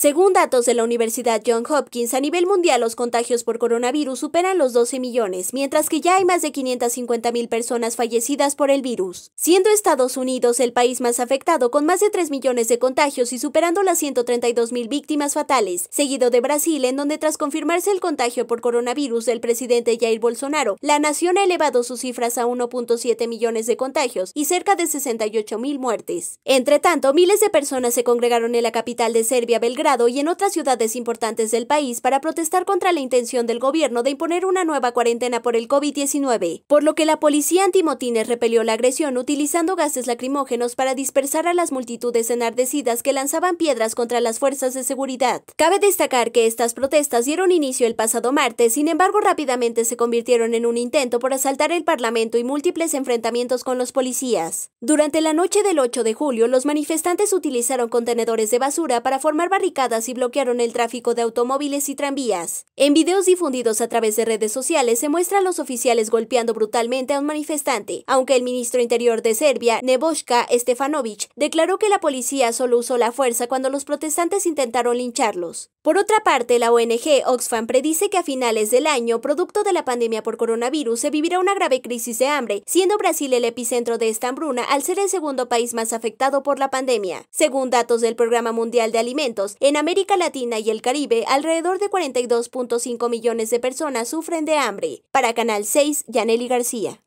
Según datos de la Universidad John Hopkins, a nivel mundial los contagios por coronavirus superan los 12 millones, mientras que ya hay más de 550 mil personas fallecidas por el virus, siendo Estados Unidos el país más afectado con más de 3 millones de contagios y superando las 132 mil víctimas fatales, seguido de Brasil, en donde tras confirmarse el contagio por coronavirus del presidente Jair Bolsonaro, la nación ha elevado sus cifras a 1.7 millones de contagios y cerca de 68 mil muertes. Entre tanto, miles de personas se congregaron en la capital de Serbia, Belgrado, y en otras ciudades importantes del país para protestar contra la intención del gobierno de imponer una nueva cuarentena por el COVID-19, por lo que la policía antimotines repelió la agresión utilizando gases lacrimógenos para dispersar a las multitudes enardecidas que lanzaban piedras contra las fuerzas de seguridad. Cabe destacar que estas protestas dieron inicio el pasado martes, sin embargo rápidamente se convirtieron en un intento por asaltar el Parlamento y múltiples enfrentamientos con los policías. Durante la noche del 8 de julio, los manifestantes utilizaron contenedores de basura para formar barricadas y bloquearon el tráfico de automóviles y tranvías. En videos difundidos a través de redes sociales se muestran a los oficiales golpeando brutalmente a un manifestante, aunque el ministro interior de Serbia, Neboška Stefanović, declaró que la policía solo usó la fuerza cuando los protestantes intentaron lincharlos. Por otra parte, la ONG Oxfam predice que a finales del año, producto de la pandemia por coronavirus, se vivirá una grave crisis de hambre, siendo Brasil el epicentro de esta hambruna al ser el segundo país más afectado por la pandemia. Según datos del Programa Mundial de Alimentos, en América Latina y el Caribe, alrededor de 42.5 millones de personas sufren de hambre. Para Canal 6, Yaneli García.